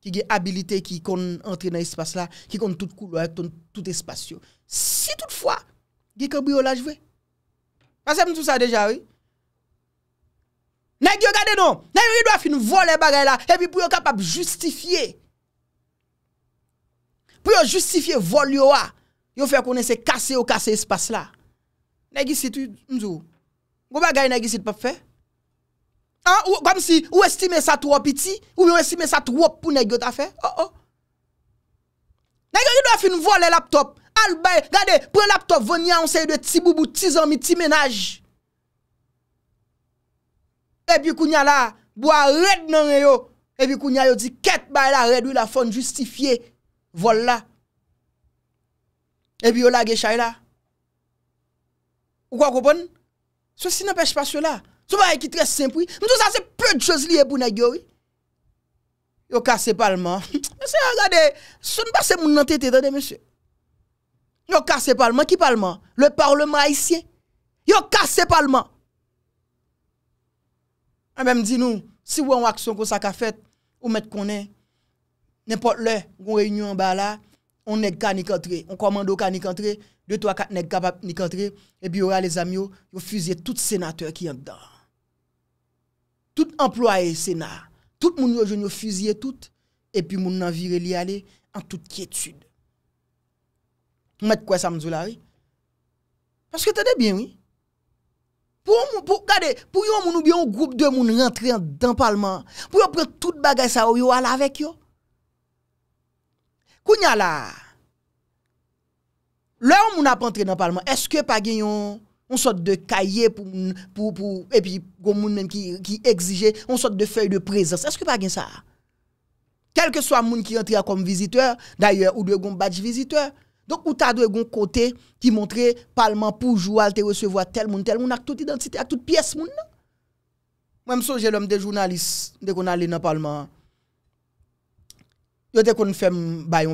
Qui est habilité, qui connaît entrer dans l'espace là, qui connaît toute couleur, tout, tout espace. Si toutefois, il y a cambriolage, vrai. Parce que tout ça déjà, oui. Nèg yo gade non, nèg il doit fin voler bagay là, et puis pour capable justifier. Pour justifier vol yo a, yo fait connaître c'est casser ou casser espace là. Nèg ici tu m'zou. Go bagay nèg ici pas fait. Kam si ou estime sa tou wop iti, ou yon estime sa tou wop pou negyo ta fe. Oh oh. Negyo yon do a fin vo le laptop. Al bay, gade, pren laptop, ven yan, on se yon de ti bubu, ti zonmi, ti menaj. E pi kounya la, bo a red nan yo. E pi kounya yo di ket bay la red, wou la fon justifiye. Vo la. E pi yo la gecha yo la. Ou kwa koupon? Sosi nan pech pa sou la. Sou ba yè ki tres sempoui? Mè tou sa se peu d'chose liye pou nè gyori. Yo kase palman. Mè se yon gade, sou n'ba se moun nan tete tade, mè se. Yo kase palman. Ki palman? Le parleman haisyen. Yo kase palman. Mè mè mdi nou, si wè wak son kon sa ka fet, ou mèt konen, nè pot lè, wè wè yon reynyon ba la, on nè gani kantre. On komando kani kantre, dè tou akat nè gaba pni kantre, mè bi yon rè les amyo, wè füze tout sénateur ki yon dan. Tout employe sena, tout moun yo jen yo fuzye tout, epi moun nan vire li ale an tout kietude. Mwen mwen kwa sa mzou la vi? Maske tede bin, oui. Pou yon moun ou biyon group de moun rentre dan palman, pou yon pren tout bagay sa ou yon wala avèk yo? Kou nya la? Lè yon moun ap rentre dan palman, eske pa gen yon on sorte de cahier pour, pour, pour et puis même qui, qui exigeait on sorte de feuille de présence est-ce que pas ça quel que soit monde qui entre comme visiteur d'ailleurs ou de gon badge visiteur donc ou ta de gon côté qui montrait parlement pour jouer te recevoir tel monde tel monde avec toute identité avec toute pièce monde moi me j'ai l'homme des journalistes dès qu'on aller dans parlement yo dès qu'on fait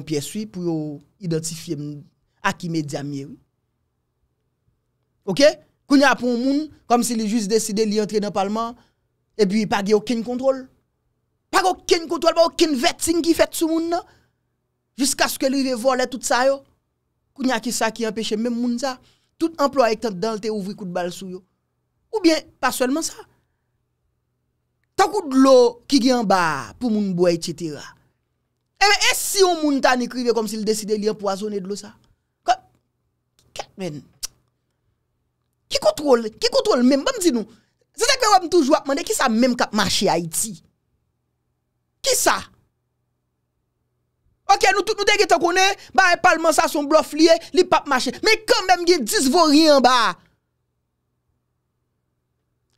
pièce pour identifier à qui média OK Qu'on y a un monde comme s'il juste décidé d'y entrer dans le parlement et puis pas de aucun contrôle. Pas aucun contrôle, pas aucun vetting qui fait sur monde jusqu'à ce que lui voler tout ça yo. Qu'on y a qui ça qui empêche même monde ça tout emploi est dans le ouvrir coup de balle sou yo. Ou bien pas seulement ça. Tant coup de l'eau qui est en bas pour moun boire etc. Eh ben, et si on moun tan écrit comme s'il décidait d'y empoisonner de l'eau ça? Quand, Ki kontrol? Ki kontrol menm? Ba m di nou? Zitek ve wap m toujou apman de, ki sa menm kapmache Haiti? Ki sa? Ok, nou dek eto konen, ba epalman sa son blof liye, li papmache, menm kan menm gen 10 vorien ba.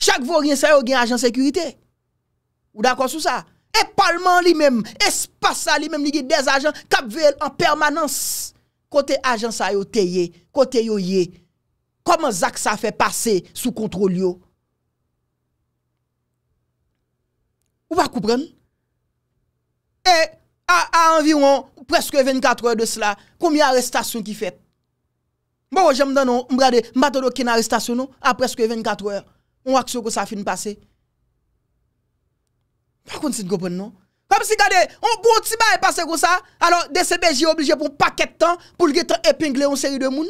Chak vorien sa yo gen ajan sekurite. Ou dako sou sa? Epalman li menm, espasa li menm li gen des ajan, kapvel an permanans. Kote ajan sa yo teye, kote yo ye, Koman Zak sa fè pase sou kontrol yo? Ou pa koupren? E, a anviron, preske 24 hòr de sla, koumi arrestasyon ki fèt? Bo, jèm dan nou, mbrade, mbato nou ki nan arrestasyon nou, a preske 24 hòr, ou akso kwa sa fin pase? Ou pa kounsi nkoupren nou? Kamp si gade, ou pou ou ti ba e pase kwa sa, alon, DCBJ oblije pou paket tan, pou lge tan epingle yon seri de moun?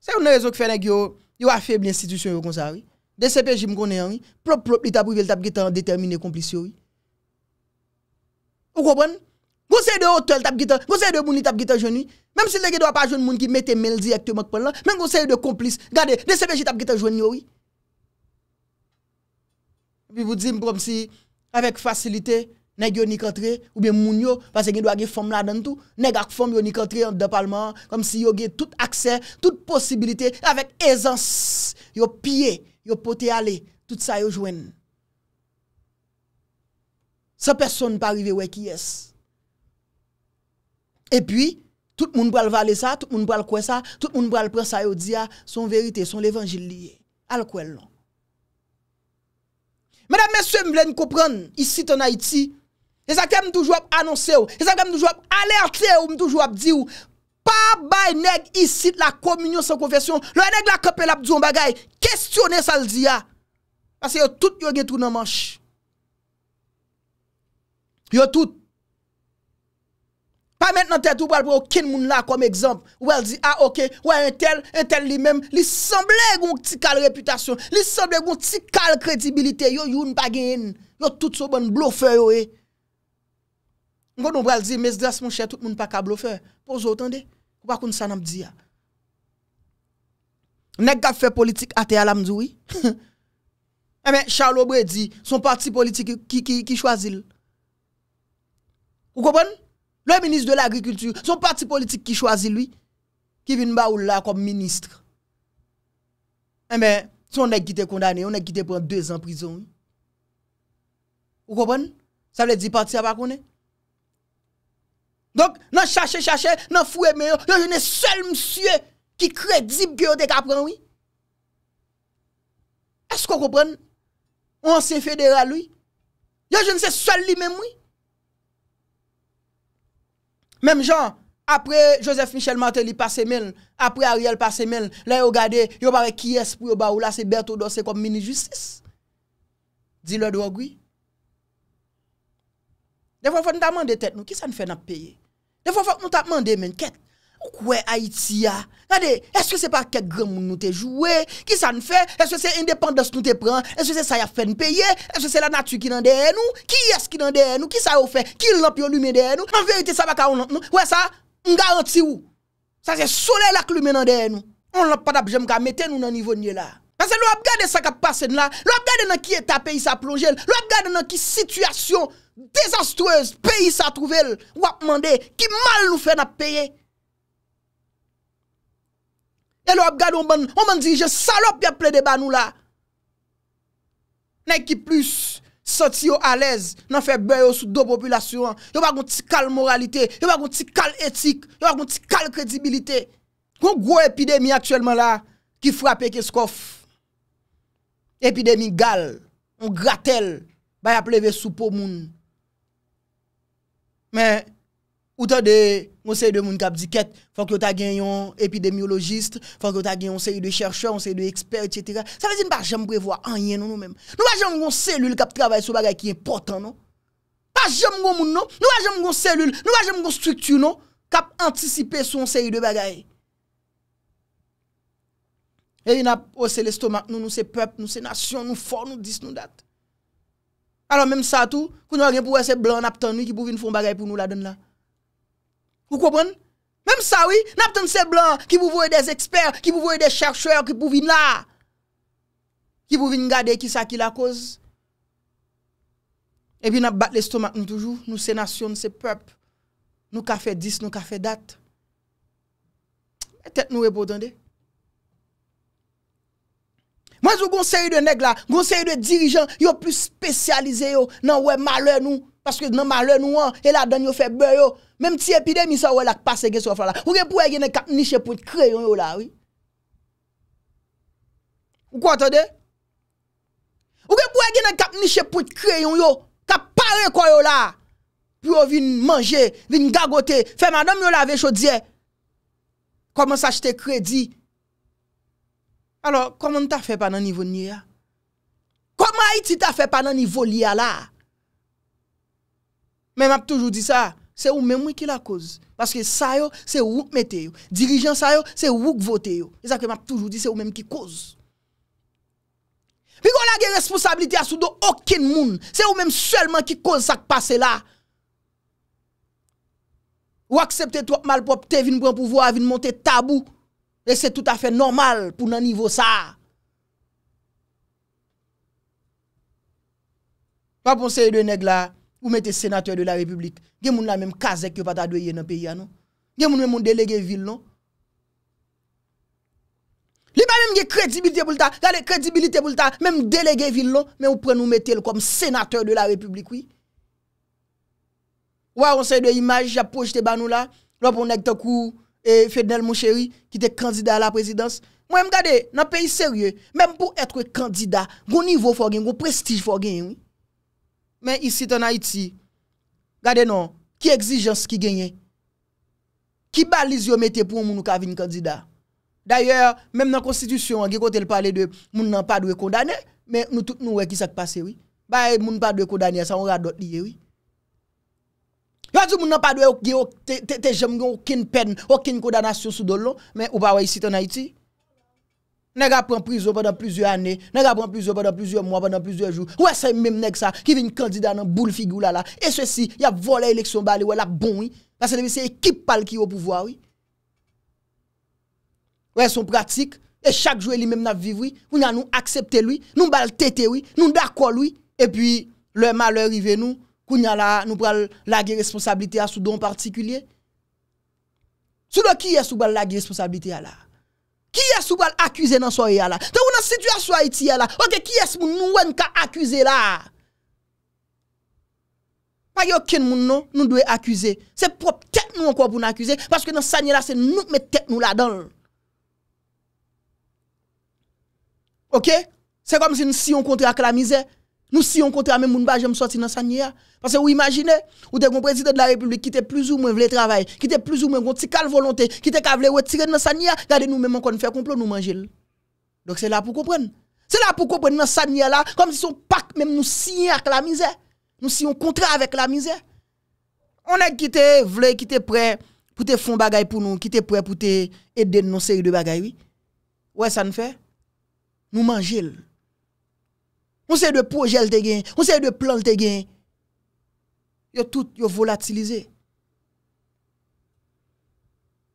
Se yon ne rezon ki fene ki yo afeb ni institusyon yo kon sa we? Dese peji m konen we? Prop prop li tabouvel tab gita an determine komplis yo we? Ou kopan? Gosey de hotel tab gita, gosey de moun li tab gita joun we? Mem si leke do apajoun moun ki mette mel di ak te mok pon lan, men gosey de komplis. Gade, dese peji tab gita joun yo we? Pi vou di m prom si, avek fasilite... nèg yo ni rentré ou bien moun yo parce que doit gen femme là dedans tout nèg ak femme yo ni rentré dans parlement comme si yo avait tout accès toute possibilité avec aisance yo pied yo poté aller tout ça yo joine Ça, personne pas arrivé, ouais qui est et puis tout le monde va valer ça tout le monde va croire ça tout le monde va prendre ça yo dit son vérité son évangile lié al quoi non Mesdames, Messieurs, vous voulez comprendre, ici en Haïti, E sa kem mtouj wap anonse ou, e sa kem mtouj wap alerte ou, mtouj wap di ou, pa bay neg isit la kominyon san konfesyon, lwen neg la kapel ap di ou mbagay, kestyone sa l di ya, pase yo tout yo gen tou nan manch. Yo tout. Pa men nan ten tou pal pou yo kin moun la kom ekzamp, ou el di, ah ok, wè yon tel, yon tel li men, li semble yon ti kal reputasyon, li semble yon ti kal kredibilite, yo yon bagen, yo tout sou bon blofer yo e, Mwen kon nou bral zi, mes dras mwen chè, tout moun pa kablo fè. Po zotan de, kwa kon sanam zi ya. Nèk gafè politik ate alam zi wè. Emen, Charles Aubrey zi, son parti politik ki chwazi lè. Ou konpon? Lè ministre de l'agrikultur, son parti politik ki chwazi lè. Kevin Baroulla kom ministre. Emen, eh son nèk gite kondane, on nèk gite pou an dezen prison. Ou konpon? Sa vle di parti apakounè? Donk nan chache chache nan fwe mè yo Yo jenè sel msye ki kredib Gyo dek apren wè Esko koupren On se federa lwi Yo jenè se sel li mè mwè Mèm jan Apre Joseph Michel Martel li pase men Apre Ariel pase men La yo gade yo bare ki espri yo ba ou la se Berthoudo se kom mini justice Di lè dro gwi Defon fondament de tèt nou Ki sa nfe nan peye Ne fwa fwa nou ta mande men, kwen Aitia? Nade, eske se pa kek gran moun nou te jouwe? Ki sa nou fe? Eske se independens nou te pran? Eske se sa ya fen peye? Eske se la natu ki nan deye nou? Ki eske nan deye nou? Ki sa ou fe? Ki lop yo lume deye nou? An verite sa baka ou lop nou? Kwen sa? Mga ant si ou? Sa se sole lak lume nan deye nou? Mwen lop pa dab jem ka meten ou nan nivou nye la? Ase lou ap gade sa kap pasen la, lou ap gade nan ki eta peyi sa plonjel, lou ap gade nan ki situasyon dezastreuse peyi sa trouvel, wap mande ki mal nou fe na peye. E lou ap gade, wap mande dirije salop ya ple de ba nou la. Nan ki plus soti yo alez nan fe beyo sou do populasyon, yo wak kon ti kal moralite, yo wak kon ti kal etik, yo wak kon ti kal kredibilite. Kon gro epidemi aktuelman la ki fwape kes kof. Epidemi gal, ou gratel, bay ap leve sou pou moun. Men, ou ta de moun sey de moun kap diket, fok yo ta gen yon epidemiologiste, fok yo ta gen yon sey de chershe, yon sey de ekspert, etc. Sa vezin pa jem prevoa anyen nou nou men. Nou pa jem goun selul kap travay sou bagay ki important non? non? nou. Pa jem goun moun nou, nou pa jem goun selul, nou pa jem goun struktu nou, kap antisipe sou yon sey de bagay. E yon ap osse l'estomak nou, nou se pep, nou se nasyon, nou for, nou dis, nou dat. Alors mèm sa tou, kou nou a gen pou wè se blan, nap tan nou, ki pou vin foun bagay pou nou la den la. Kou kopwen? Mèm sa wè, nap tan se blan, ki pou voye des ekspert, ki pou voye des chakcheur, ki pou vin la. Ki pou vin gade, ki sa ki la koz. E pi nap bat l'estomak nou toujou, nou se nasyon, nou se pep, nou kafe dis, nou kafe dat. E tet nou e potande. Mwen zo gonseri de neg la, gonseri de dirijan, yo plus spesyalize yo nan wè malè nou. Paske nan malè nou an, el adan yo febè yo. Mèm ti epidèmi sa wè la k'pase gen sofran la. Ou gen pou e genne kap niche pou t'kreyon yo la, wè? Ou kwa te de? Ou gen pou e genne kap niche pou t'kreyon yo, kap pare kwa yo la. Pyo yo vin manje, vin gagote. Fè madèm yo la ve chou diè, koman sa chete kredi. Alo, koman ta fe pa nan nivou nye ya? Koman iti ta fe pa nan nivou liya la? Men ap toujou di sa, se ou men mwen ki la koz. Baske sa yo, se ou wouk mete yo. Dirijan sa yo, se ou wouk vote yo. E zake men ap toujou di, se ou men mwen ki koz. Piko la gen responsabilite asou do okin moun. Se ou men mwen selman ki koz sak pase la. Ou aksepte twap malpopte, vin pou an pouvo avin monte tabou. E se tout a fè normal pou nan nivou sa. Wapon seye de neg la, ou mette senateur de la republik, gen moun la menm kazek yo pata dweye nan peyi anon. Gen moun menm moun delege vil non. Li pa menm gen kredibilite pou lta, gane kredibilite pou lta, menm delege vil non, menm ou pre nou mette el kom senateur de la republik wii. Wapon seye de imaj, jap pojte banou la, wapon neg te kou, wapon seye de imaj, E Ferdinand Moucheri ki te kandida la prezidans Mwen m gade nan peyi serye Mwen m pou etre kandida Gou nivou fò gen, gou prestij fò gen Mwen isi ton Haiti Gade non, ki egzijans ki genye Ki baliz yo mette pou moun nou kavine kandida Daye, mwen m nan konstitusyon Ange kote l pale de moun nan padwe kondane Mwen nou tout nou wek isak pase Moun padwe kondane sa on radot liye Mwen m pou etre kandida Yo a di moun nan pa dwe ou ge ou te jem gen ou kin pen, ou kin kodanasyon sou do lon, men ou pa wè yi sit an Haiti. Neg a pren prizo padan plizye ane, neg a pren plizye padan plizye mwa padan plizye jou, wè se mèm neg sa ki vin kandida nan boule figou la la, e sè si, ya vole eleksyon ba li wè la bon wè, mwen se devise ekip pal ki wè ou pou vwa wè. Wè son pratik, e chak jwè li mèm nan viv wè, wè yon an nou aksepte lwi, nou bal tete wè, nou dakol wè, e pi lè malè rive nou, Kou nyala nou pral lage responsabilite a sou don partikulye. Soudo ki es ou bal lage responsabilite a la? Ki es ou bal akuse nan soye a la? Te ou nan situasyon a iti a la? Ok, ki es moun nou wen ka akuse la? Pa yo ken moun nou, nou dwe akuse. Se prop tek nou an kwa pou nan akuse. Paske nan sanye la se nou met tek nou la don. Ok? Se kom si nou si yon konti ak la mize. Nous, si on compte à même, nous ne sommes sortir dans Sania. Parce que vous imaginez, vous êtes un président de la République qui était plus ou moins voulu travailler, qui était plus ou moins un cal volonté, qui était voulu retirer dans Sania. Regardez, nous même encore faire complot, nous mangeons. Donc c'est là pour comprendre. C'est là pour comprendre dans la là, comme si on pas même nous signer avec la misère. Nous on contre avec la misère. On est quitté, voulu, qui était prêt pour te faire choses pour nous, qui était prêt pour te aider dans nos séries de est oui. Ouais, ça nous fait. Nous mangeons. Mwen sey de projel te gen, mwen sey de plan te gen. Yo tout yo volatilize.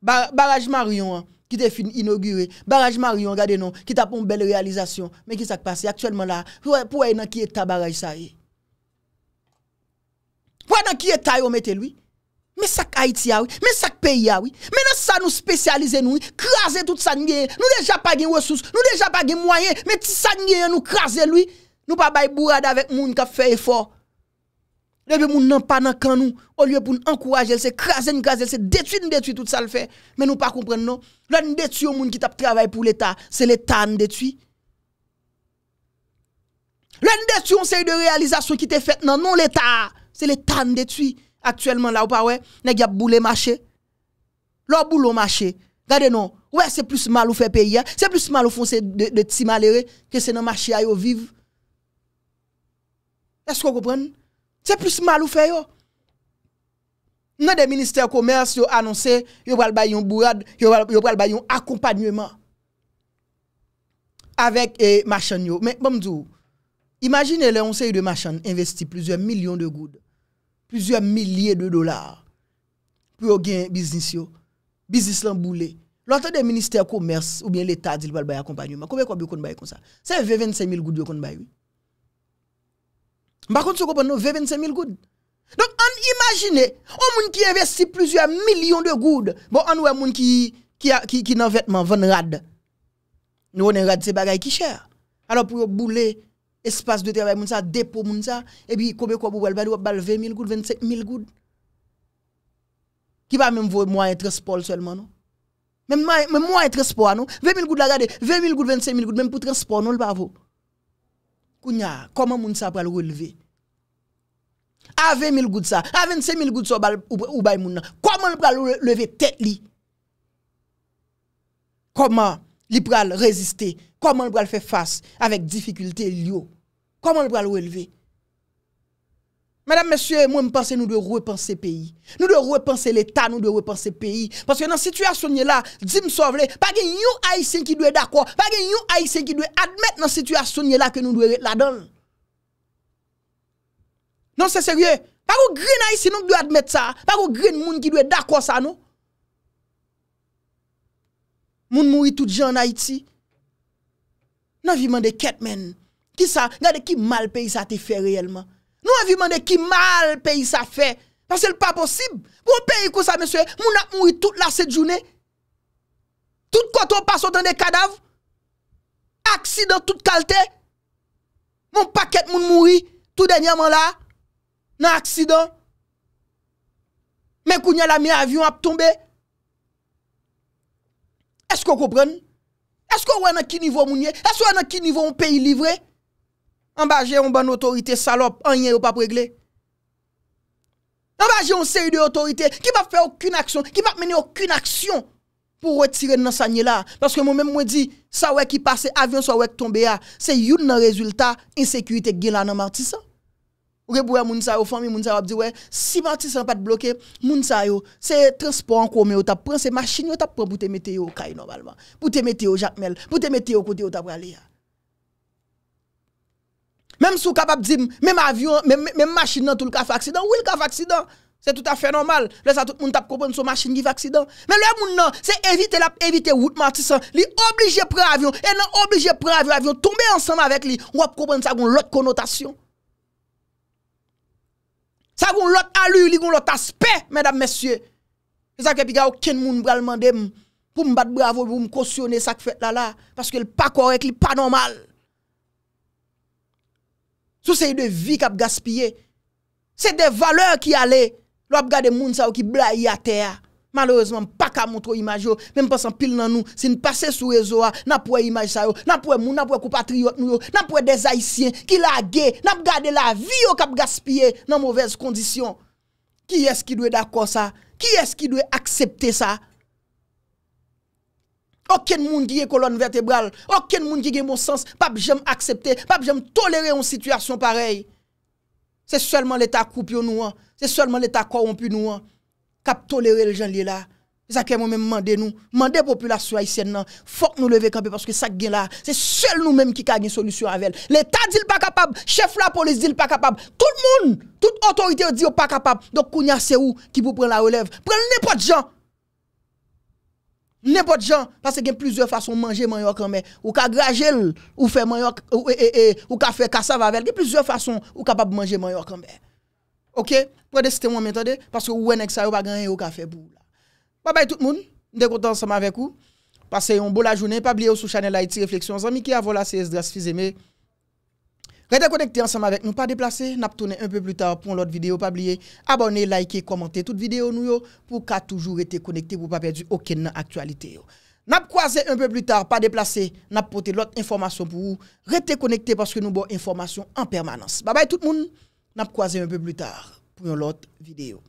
Baraj Marion ki te fin inaugure. Baraj Marion gade nou ki ta pou mbel realizasyon. Mwen ki sak pase. Aktuelman la, pou wè nan ki etta baraj sa e? Wè nan ki etta yo mette lwi? Mwen sak Haiti a wè? Mwen sak peyi a wè? Mwen nan sa nou spesyalize nou? Kraze tout sa ngeye? Nou deja pagi wosous? Nou deja pagi mwaye? Mwen ti sa ngeye nou kraze lwi? Nous pas bay bourade avec moun qui fait effort. Leve moun nan pas nan kan nou, au lieu nous encourager, c'est craser, craser, c'est détruire, détruire tout ça le fait. Mais nous pas comprendre non. Là nous détruire moun qui travaillent travail pour l'état, c'est l'état nous détruit. Là détruit détruire une série de réalisation qui t'est faite non non l'état, c'est l'état nous détruit. Actuellement là ou pas ouais, nèg y a marché. Leur boule marché. Regardez non, ouais c'est plus mal ou fait pays. Hein. c'est plus mal ou fond de, de, de que c'est dans marché à vivre. Esko kompren? Se plus mal ou fe yo? Non de minister komers yo anonse yo wal bayon bouad, yo wal bayon akompanyouman avek machan yo. Men bomdou, imagine le onse yo de machan investi plizye milyon de goud, plizye milye de dolar pou yo gen biznis yo, biznis lan boule. Lante de minister komers ou bien l'Etat di wal bayon akompanyouman, kowe konbyon konbay kon sa? Se ve 25 mil goud yo konbay yo? Par contre, vous avez 25 000 gouttes. Donc, imaginez, on monde qui investit plusieurs millions de gouttes. Bon, on ouais, monde qui qui qui qui vêtements 20 rad. Nous on rad c'est bagaille qui cher. Alors pour bouler espace de travail moun ça, dépôt et puis combien quoi 20 000 gouttes, 25 000 gouttes. Qui va même voir moyen transport seulement non. Même même être transport non. 20 000 gouttes la 20 000 gouttes, 25 000 gouttes même pour transport non le pas comment moun sa pral relever? 20 000 gouttes ça, 25 000 gouttes ça ou bay Comment le pral lever tête li? Comment li pral résister? Comment le pral faire face avec difficulté li yo? Comment le pral relever? Madame, monsieur, mwen m'pense nou dwe repense peyi. Nou dwe repense l'Etat, nou dwe repense peyi. Parce que nan situasyon nye la, djim sovle, pa gen yon aysen ki dwe dakwa, pa gen yon aysen ki dwe admet nan situasyon nye la ke nou dwe ret la don. Non, se serye, pa kou gren aysen nou dwe admet sa, pa kou gren moun ki dwe dakwa sa nou. Moun moui tout jen en Haiti. Nan vi mwen de ket men. Ki sa, nye de ki mal peyi sa te fey reyelman. Nou evi mande ki mal peyi sa fe. Pase l pa posib. Moun peyi kousa monsye, moun ap mouni tout la set jouni. Tout koto pasotan de kadav. Aksidon tout kalte. Moun paket moun mouni tout denye man la. Nan aksidon. Men kounye la mi avyon ap tombe. Esko kopren? Esko wè nan ki nivou mounye? Esko wè nan ki nivou moun peyi livre? En bas j'ai une bonne autorité salope, rien ou pas réglé. j'ai une série d'autorités autorité qui va faire aucune action, qui va mener aucune action pour retirer dans sa là parce que moi même moi dit ça ouais qui passe avion ça ouais tombé à c'est une résultat insécurité qui est là dans Martissa. Ou pour moun sa yo famille moun sa dit ouais si Martissa pas bloqué moun sa c'est transport en commun t'a prend ces machines t'a prend pour te mettre au caille normalement pour te mettre au Jacmel pour te mettre au côté t'a aller. Même si vous capable de dire, même avion, même, même machine, dans tout le cas fait accident, oui, le cas fait accident. C'est tout à fait normal. Là, ça, tout le monde comprend comprendre son machine qui fait accident. Mais le monde, c'est éviter la, éviter route Il est obligé prendre avion. Et non obligé prendre avion, tomber ensemble avec lui. Ou comprendre ça, une l'autre connotation. Ça, une l'autre allure, une gon l'autre aspect, mesdames, messieurs. C'est ça que je aucun monde va demander pour me battre bravo, pour me cautionner ça que fait là, là. Parce que le pas correct, il pas normal. Sou se yi de vi kap gaspye, se de valeur ki ale, lwa ap gade moun sa yo ki bla yi a teya. Malouzman, pa ka moutro imaj yo, menm pasan pil nan nou, si n'pase sou rezo a, nan pou e imaj sa yo, nan pou e moun, nan pou e koupatriot nou yo, nan pou e dezayisyen, ki la ge, nan pou gade la vi yo kap gaspye, nan mouvez kondisyon. Ki es ki dwe dako sa? Ki es ki dwe aksepte sa? Oken moun ki ye kolon vertebral, oken moun ki gen monsans, pap jem aksepte, pap jem tolere yon situasyon parey. Se solman l'Etat koupi yon nou an, se solman l'Etat korompi nou an, kap tolere l'jen li la. Sakye moun men mande nou, mande populasyon a yisen nan, fok nou leve kampi paske sak gen la. Se sol nou men ki kage yon solusyon avel. L'Etat di l'pa kapab, chef la polis di l'pa kapab, tout moun, tout otorite yon di l'pa kapab. Dok kounya se ou ki pou pren la relev, pren l'nipot jan. Nèpote jan, pase gen plizye fason manje manyok anbe. Ou ka grajel, ou fe manyok, ou e e e, ou ka fe kasa vavel, gen plizye fason ou kapab manje manyok anbe. Ok? Pwede siten wan men tade, pase ou wene ksa yo bagan yo ka fe bou la. Wabay tout moun, ndekotan saman vek ou, pase yon bol la jounen, pa bliye ou sou chanel la iti refleksyon zan, mi ki avola se es dras fizeme. Rete konekte ansam avek nou pa deplase, nap tone un peu plu ta pou lout videyo pa blye, abone, like, komante tout videyo nou yo pou ka toujou rete konekte pou pa perdi oken nan aktualite yo. Nap kwaze un peu plu ta pa deplase, nap pote lout informasyon pou ou, rete konekte paske nou bon informasyon an permanans. Babay tout moun, nap kwaze un peu plu ta pou lout videyo.